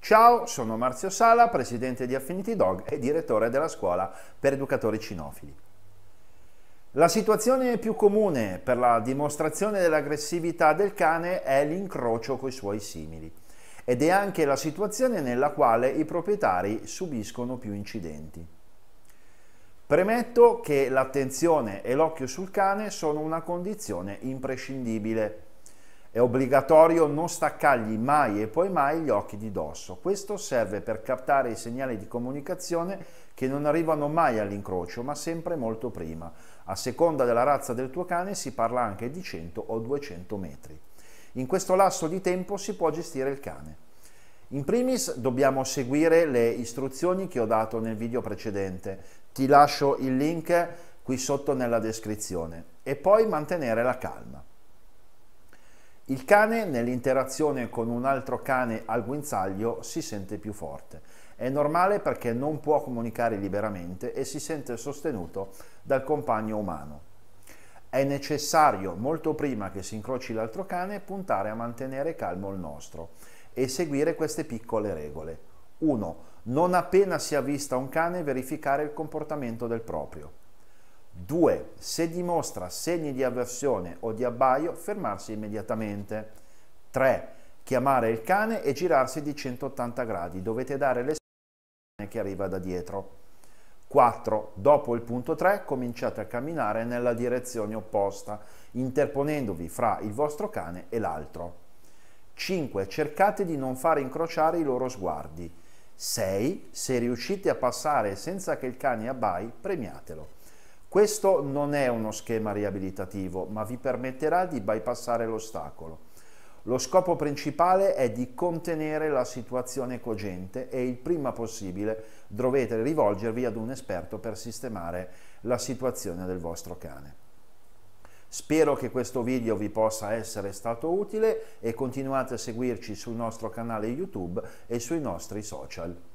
Ciao, sono Marzio Sala, presidente di Affinity Dog e direttore della scuola per educatori cinofili. La situazione più comune per la dimostrazione dell'aggressività del cane è l'incrocio coi suoi simili ed è anche la situazione nella quale i proprietari subiscono più incidenti. Premetto che l'attenzione e l'occhio sul cane sono una condizione imprescindibile è obbligatorio non staccargli mai e poi mai gli occhi di dosso. Questo serve per captare i segnali di comunicazione che non arrivano mai all'incrocio, ma sempre molto prima. A seconda della razza del tuo cane si parla anche di 100 o 200 metri. In questo lasso di tempo si può gestire il cane. In primis dobbiamo seguire le istruzioni che ho dato nel video precedente. Ti lascio il link qui sotto nella descrizione e poi mantenere la calma. Il cane nell'interazione con un altro cane al guinzaglio si sente più forte. È normale perché non può comunicare liberamente e si sente sostenuto dal compagno umano. È necessario, molto prima che si incroci l'altro cane, puntare a mantenere calmo il nostro e seguire queste piccole regole. 1. Non appena si avvista un cane verificare il comportamento del proprio. 2. Se dimostra segni di avversione o di abbaio, fermarsi immediatamente. 3. Chiamare il cane e girarsi di 180 gradi. Dovete dare le spalle che arriva da dietro. 4. Dopo il punto 3 cominciate a camminare nella direzione opposta, interponendovi fra il vostro cane e l'altro. 5. Cercate di non far incrociare i loro sguardi. 6. Se riuscite a passare senza che il cane abbai, premiatelo. Questo non è uno schema riabilitativo, ma vi permetterà di bypassare l'ostacolo. Lo scopo principale è di contenere la situazione cogente e il prima possibile dovete rivolgervi ad un esperto per sistemare la situazione del vostro cane. Spero che questo video vi possa essere stato utile e continuate a seguirci sul nostro canale YouTube e sui nostri social.